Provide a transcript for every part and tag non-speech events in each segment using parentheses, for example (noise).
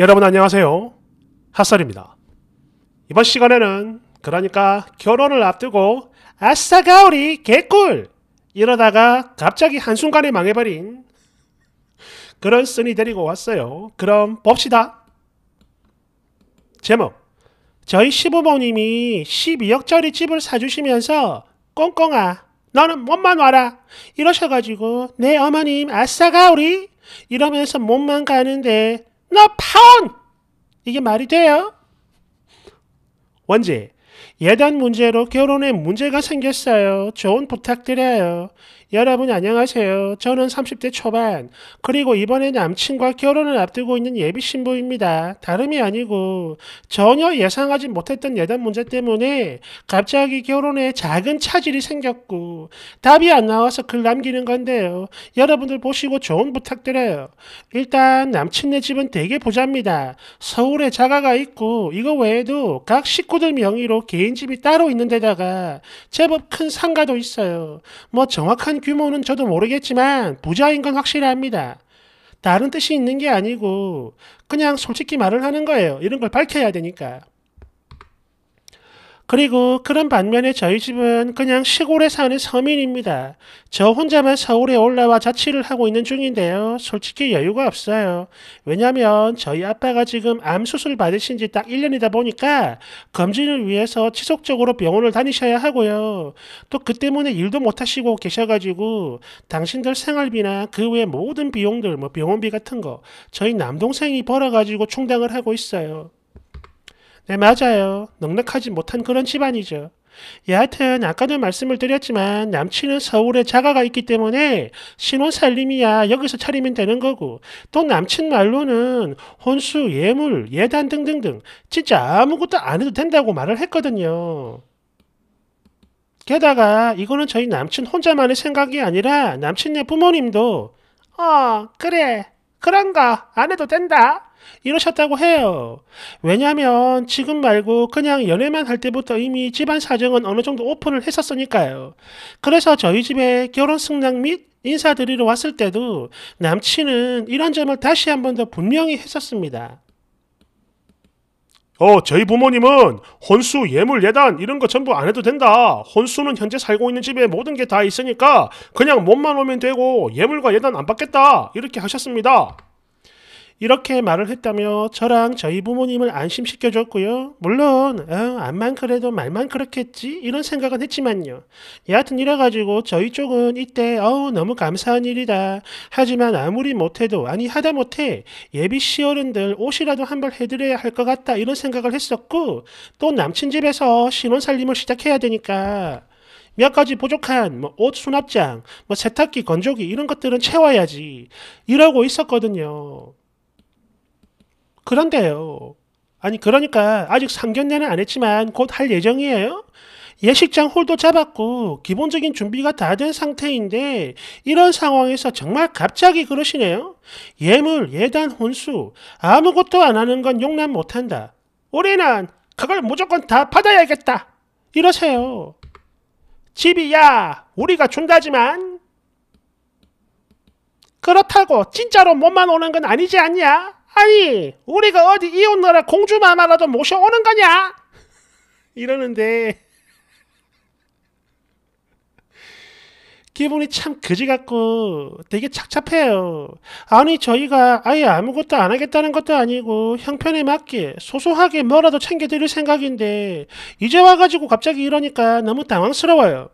여러분 안녕하세요. 핫설입니다. 이번 시간에는 그러니까 결혼을 앞두고 아싸 가오리 개꿀 이러다가 갑자기 한순간에 망해버린 그런 쓴이 데리고 왔어요. 그럼 봅시다. 제목 저희 시부모님이 12억짜리 집을 사주시면서 꽁꽁아 너는 몸만 와라 이러셔가지고 내 어머님 아싸 가오리 이러면서 몸만 가는데 나 파혼! 이게 말이 돼요? 원지, 예단 문제로 결혼에 문제가 생겼어요. 좋은 부탁드려요. 여러분 안녕하세요. 저는 30대 초반 그리고 이번에 남친과 결혼을 앞두고 있는 예비 신부입니다. 다름이 아니고 전혀 예상하지 못했던 예단 문제 때문에 갑자기 결혼에 작은 차질이 생겼고 답이 안 나와서 글 남기는 건데요. 여러분들 보시고 좋은 부탁드려요. 일단 남친네 집은 되게 부자입니다. 서울에 자가가 있고 이거 외에도 각 식구들 명의로 개인 집이 따로 있는 데다가 제법 큰 상가도 있어요. 뭐 정확한 규모는 저도 모르겠지만 부자인 건 확실합니다. 다른 뜻이 있는 게 아니고 그냥 솔직히 말을 하는 거예요. 이런 걸 밝혀야 되니까. 그리고 그런 반면에 저희 집은 그냥 시골에 사는 서민입니다. 저 혼자만 서울에 올라와 자취를 하고 있는 중인데요. 솔직히 여유가 없어요. 왜냐면 저희 아빠가 지금 암 수술 받으신 지 딱 1년이다 보니까 검진을 위해서 지속적으로 병원을 다니셔야 하고요. 또 그 때문에 일도 못 하시고 계셔가지고 당신들 생활비나 그 외 모든 비용들 뭐 병원비 같은 거 저희 남동생이 벌어가지고 충당을 하고 있어요. 네, 맞아요. 넉넉하지 못한 그런 집안이죠. 여하튼 아까도 말씀을 드렸지만 남친은 서울에 자가가 있기 때문에 신혼살림이야 여기서 차리면 되는 거고 또 남친 말로는 혼수, 예물, 예단 등등등 진짜 아무것도 안 해도 된다고 말을 했거든요. 게다가 이거는 저희 남친 혼자만의 생각이 아니라 남친네 부모님도 어 그래 그런가 안 해도 된다 이러셨다고 해요. 왜냐하면 지금 말고 그냥 연애만 할 때부터 이미 집안 사정은 어느 정도 오픈을 했었으니까요. 그래서 저희 집에 결혼 승낙 및 인사드리러 왔을 때도 남친은 이런 점을 다시 한 번 더 분명히 했었습니다. 어, 저희 부모님은 혼수, 예물, 예단 이런 거 전부 안 해도 된다. 혼수는 현재 살고 있는 집에 모든 게 다 있으니까 그냥 몸만 오면 되고 예물과 예단 안 받겠다. 이렇게 하셨습니다. 이렇게 말을 했다며 저랑 저희 부모님을 안심시켜줬고요. 물론 어, 안만 그래도 말만 그렇겠지 이런 생각은 했지만요. 여하튼 이래가지고 저희 쪽은 이때 어우 너무 감사한 일이다. 하지만 아무리 못해도 아니 하다못해 예비 시어른들 옷이라도 한 벌 해드려야 할 것 같다 이런 생각을 했었고 또 남친 집에서 신혼살림을 시작해야 되니까 몇 가지 부족한 뭐 옷 수납장, 뭐 세탁기 건조기 이런 것들은 채워야지 이러고 있었거든요. 그런데요. 아니 그러니까 아직 상견례는 안 했지만 곧 할 예정이에요. 예식장 홀도 잡았고 기본적인 준비가 다 된 상태인데 이런 상황에서 정말 갑자기 그러시네요. 예물, 예단, 혼수 아무것도 안 하는 건 용납 못한다. 우리는 그걸 무조건 다 받아야겠다. 이러세요. 집이야 우리가 준다지만 그렇다고 진짜로 몸만 오는 건 아니지 않냐? 아이 우리가 어디 이웃나라 공주마마라도 모셔오는 거냐? 이러는데 (laughs) 기분이 참 그지 같고 되게 착잡해요. 아니 저희가 아예 아무것도 안 하겠다는 것도 아니고 형편에 맞게 소소하게 뭐라도 챙겨드릴 생각인데 이제 와가지고 갑자기 이러니까 너무 당황스러워요.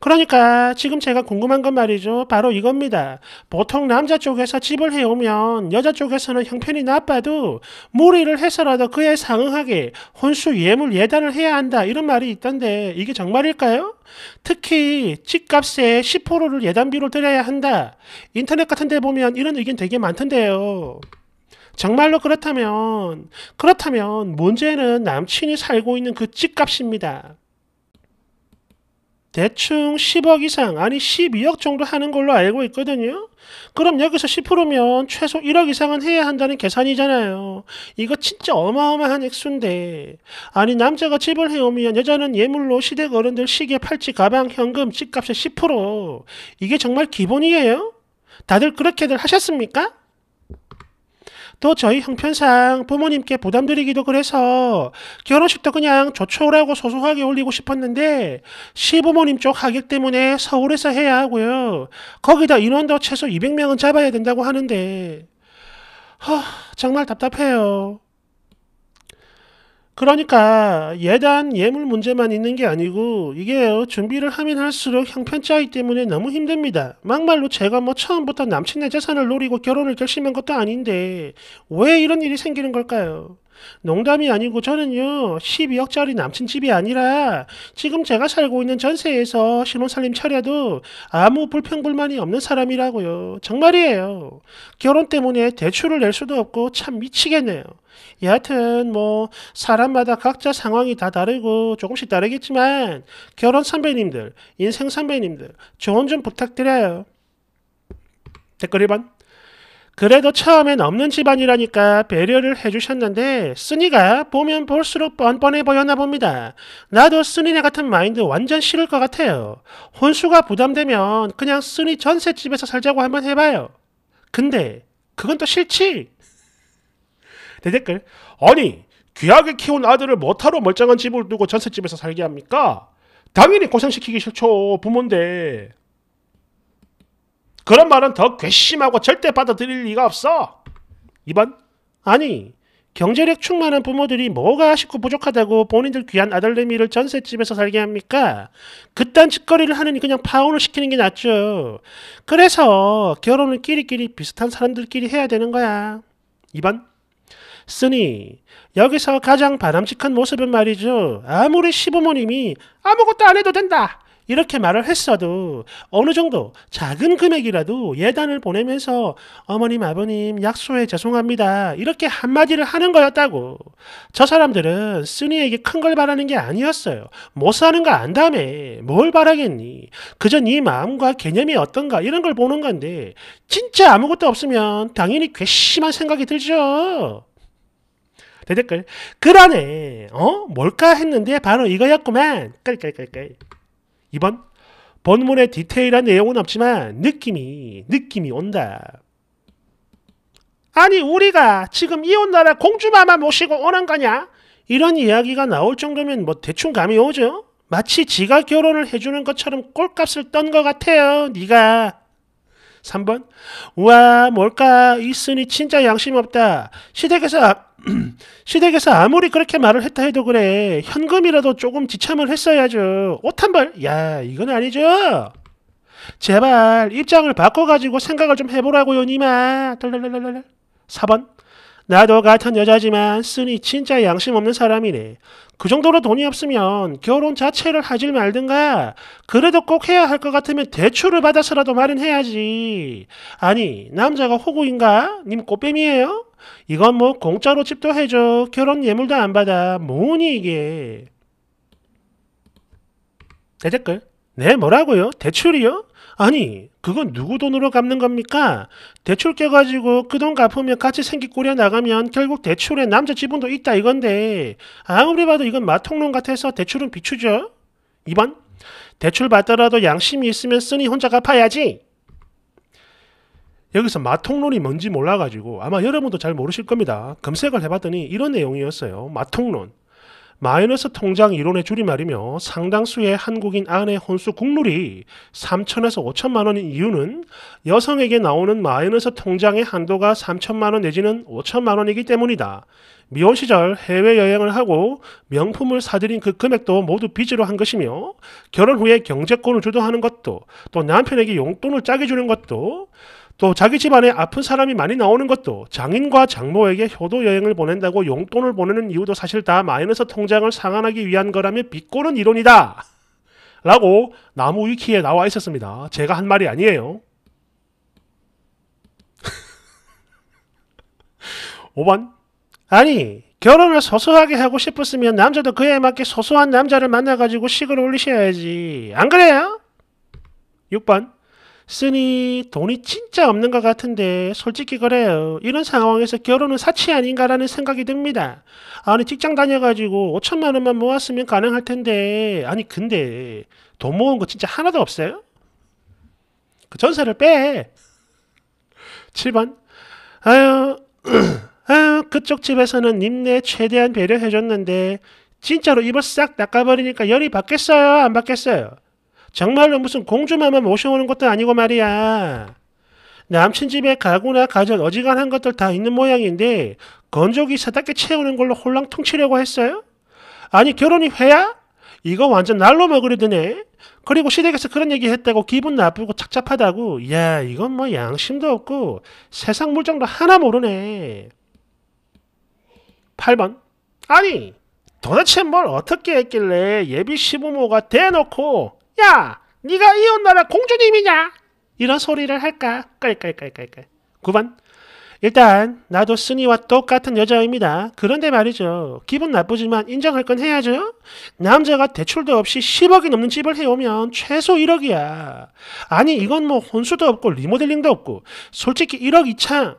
그러니까 지금 제가 궁금한 건 말이죠. 바로 이겁니다. 보통 남자 쪽에서 집을 해오면 여자 쪽에서는 형편이 나빠도 무리를 해서라도 그에 상응하게 혼수 예물 예단을 해야 한다 이런 말이 있던데 이게 정말일까요? 특히 집값의 10%를 예단비로 드려야 한다. 인터넷 같은 데 보면 이런 의견 되게 많던데요. 정말로 그렇다면, 그렇다면 문제는 남친이 살고 있는 그 집값입니다. 대충 10억 이상 아니 12억 정도 하는 걸로 알고 있거든요. 그럼 여기서 10%면 최소 1억 이상은 해야 한다는 계산이잖아요. 이거 진짜 어마어마한 액수인데 아니 남자가 집을 해오면 여자는 예물로 시댁 어른들 시계, 팔찌, 가방, 현금, 집값의 10% 이게 정말 기본이에요? 다들 그렇게들 하셨습니까? 또 저희 형편상 부모님께 부담드리기도 그래서 결혼식도 그냥 조촐하고 소소하게 올리고 싶었는데 시부모님 쪽 하객 때문에 서울에서 해야 하고요. 거기다 인원도 최소 200명은 잡아야 된다고 하는데 허, 정말 답답해요. 그러니까 예단 예물 문제만 있는 게 아니고 이게요 준비를 하면 할수록 형편짜이 때문에 너무 힘듭니다. 막말로 제가 뭐 처음부터 남친의 재산을 노리고 결혼을 결심한 것도 아닌데 왜 이런 일이 생기는 걸까요? 농담이 아니고 저는요 12억짜리 남친 집이 아니라 지금 제가 살고 있는 전세에서 신혼살림 차려도 아무 불평불만이 없는 사람이라고요 정말이에요 결혼 때문에 대출을 낼 수도 없고 참 미치겠네요 여하튼 뭐 사람마다 각자 상황이 다 다르고 조금씩 다르겠지만 결혼 선배님들 인생 선배님들 조언 좀 부탁드려요 댓글 1번 그래도 처음엔 없는 집안이라니까 배려를 해주셨는데 순이가 보면 볼수록 뻔뻔해 보였나 봅니다. 나도 순이네 같은 마인드 완전 싫을 것 같아요. 혼수가 부담되면 그냥 순이 전셋집에서 살자고 한번 해봐요. 근데 그건 또 싫지? 내 댓글 아니 귀하게 키운 아들을 못하러 멀쩡한 집을 두고 전셋집에서 살게 합니까? 당연히 고생시키기 싫죠 부모인데 그런 말은 더 괘씸하고 절대 받아들일 리가 없어. 2번 아니 경제력 충만한 부모들이 뭐가 아쉽고 부족하다고 본인들 귀한 아들내미를 전셋집에서 살게 합니까? 그딴 짓거리를 하느니 그냥 파혼을 시키는 게 낫죠. 그래서 결혼은 끼리끼리 비슷한 사람들끼리 해야 되는 거야. 2번 쓰니 여기서 가장 바람직한 모습은 말이죠. 아무리 시부모님이 아무것도 안 해도 된다. 이렇게 말을 했어도 어느 정도 작은 금액이라도 예단을 보내면서 어머님 아버님 약소에 죄송합니다 이렇게 한마디를 하는 거였다고 저 사람들은 쓰니에게 큰 걸 바라는 게 아니었어요 못 사는 거 안다며 뭘 바라겠니 그저 네 마음과 개념이 어떤가 이런 걸 보는 건데 진짜 아무것도 없으면 당연히 괘씸한 생각이 들죠 대댓글 그러네 어 뭘까 했는데 바로 이거였구만 깔깔깔깔 2번 본문의 디테일한 내용은 없지만 느낌이 느낌이 온다. 아니 우리가 지금 이웃나라 공주마만 모시고 오는 거냐? 이런 이야기가 나올 정도면 뭐 대충 감이 오죠? 마치 지가 결혼을 해주는 것처럼 꼴값을 떤 것 같아요. 네가 3번 와 뭘까 있으니 진짜 양심 없다. 시댁에서 아, (clears throat) 시댁에서 아무리 그렇게 말을 했다 해도 그래 현금이라도 조금 지참을 했어야죠. 옷 한 벌? 야 이건 아니죠. 제발 입장을 바꿔가지고 생각을 좀 해보라고요 니마. 4번 나도 같은 여자지만 쓰니 진짜 양심 없는 사람이네. 그 정도로 돈이 없으면 결혼 자체를 하질 말든가. 그래도 꼭 해야 할 것 같으면 대출을 받아서라도 말은 해야지. 아니, 남자가 호구인가? 님 꽃뱀이에요? 이건 뭐 공짜로 집도 해줘. 결혼 예물도 안 받아. 뭐니 이게. 대댓글. 네, 뭐라고요? 대출이요? 아니 그건 누구 돈으로 갚는 겁니까? 대출 깨가지고 그 돈 갚으면 같이 생기 꼬려 나가면 결국 대출에 남자 지분도 있다 이건데 아무리 봐도 이건 마통론 같아서 대출은 비추죠. 2번 대출 받더라도 양심이 있으면 쓰니 혼자 갚아야지. 여기서 마통론이 뭔지 몰라가지고 아마 여러분도 잘 모르실 겁니다. 검색을 해봤더니 이런 내용이었어요. 마통론. 마이너스 통장 이론의 줄임말이며 상당수의 한국인 아내 혼수 국룰이 3천에서 5천만 원인 이유는 여성에게 나오는 마이너스 통장의 한도가 3천만 원 내지는 5천만 원이기 때문이다. 미혼 시절 해외여행을 하고 명품을 사들인 그 금액도 모두 빚으로 한 것이며 결혼 후에 경제권을 주도하는 것도 또 남편에게 용돈을 짜게 주는 것도 또 자기 집안에 아픈 사람이 많이 나오는 것도 장인과 장모에게 효도 여행을 보낸다고 용돈을 보내는 이유도 사실 다 마이너스 통장을 상환하기 위한 거라며 비꼬는 이론이다. 라고 나무 위키에 나와 있었습니다. 제가 한 말이 아니에요. 5번 (laughs) 아니 결혼을 소소하게 하고 싶었으면 남자도 그에 맞게 소소한 남자를 만나가지고 식을 올리셔야지. 안 그래요? 6번 쓰니 돈이 진짜 없는 것 같은데 솔직히 그래요. 이런 상황에서 결혼은 사치 아닌가라는 생각이 듭니다. 아니 직장 다녀가지고 5천만 원만 모았으면 가능할 텐데 아니 근데 돈 모은 거 진짜 하나도 없어요? 그 전세를 빼. 7번 아유 (clears throat) 아유 그쪽 집에서는 님네 최대한 배려해줬는데 진짜로 입을 싹 닦아버리니까 열이 받겠어요 안 받겠어요? 정말로 무슨 공주만만 모셔오는 것도 아니고 말이야. 남친 집에 가구나 가전 어지간한 것들 다 있는 모양인데 건조기 사답게 채우는 걸로 홀랑 통치려고 했어요? 아니 결혼이 회야? 이거 완전 날로 먹으려드네. 그리고 시댁에서 그런 얘기 했다고 기분 나쁘고 착잡하다고. 야 이건 뭐 양심도 없고 세상 물정도 하나 모르네. 8번 아니 도대체 뭘 어떻게 했길래 예비 시부모가 대놓고 야, 네가 이웃나라 공주님이냐? 이런 소리를 할까? 깔깔깔깔깔. 9번. 일단 나도 쓰니와 똑같은 여자입니다. 그런데 말이죠. 기분 나쁘지만 인정할 건 해야죠. 남자가 대출도 없이 10억이 넘는 집을 해오면 최소 1억이야. 아니 이건 뭐 혼수도 없고 리모델링도 없고 솔직히 1억 2상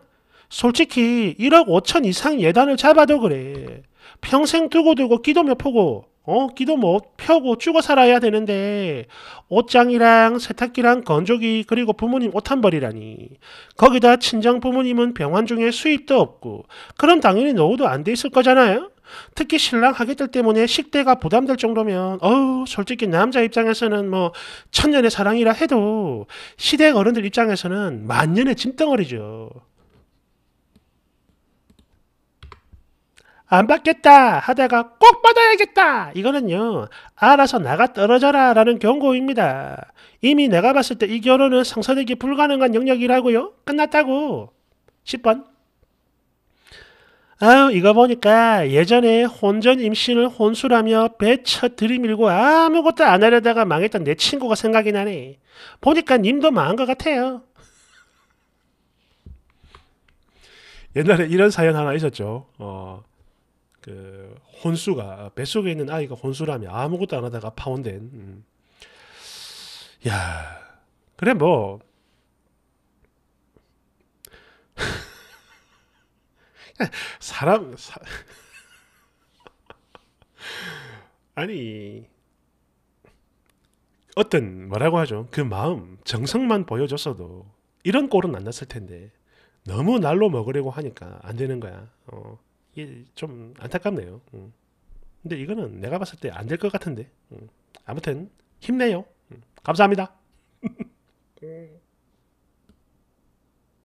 솔직히 1억 5천 이상 예단을 잡아도 그래. 평생 두고두고 끼도몇 포고 어, 기도 뭐 펴고 죽어 살아야 되는데 옷장이랑 세탁기랑 건조기 그리고 부모님 옷 한 벌이라니. 거기다 친정 부모님은 병환 중에 수입도 없고 그럼 당연히 노후도 안 돼 있을 거잖아요. 특히 신랑 하객들 때문에 식대가 부담될 정도면 어우 솔직히 남자 입장에서는 뭐 천년의 사랑이라 해도 시댁 어른들 입장에서는 만년의 짐덩어리죠. 안 받겠다 하다가 꼭 받아야겠다 이거는요 알아서 나가 떨어져라 라는 경고입니다. 이미 내가 봤을 때 이 결혼은 상선에게 불가능한 영역이라고요. 끝났다고. 10번 아우 이거 보니까 예전에 혼전 임신을 혼술하며 배쳐 들이밀고 아무것도 안 하려다가 망했던 내 친구가 생각이 나네. 보니까 님도 망한 것 같아요. (laughs) 옛날에 이런 사연 하나 있었죠. 어, 그 혼수가 뱃속에 있는 아이가 혼수라면 아무것도 안 하다가 파혼된 음. 야 그래 뭐 (laughs) 사람 사... (laughs) 아니 어떤 뭐라고 하죠 그 마음 정성만 보여줬어도 이런 꼴은 안 났을 텐데 너무 날로 먹으려고 하니까 안 되는 거야 어. 이게 좀 안타깝네요. 음. 근데 이거는 내가 봤을 때 안 될 것 같은데. 음. 아무튼 힘내요. 음. 감사합니다. 음.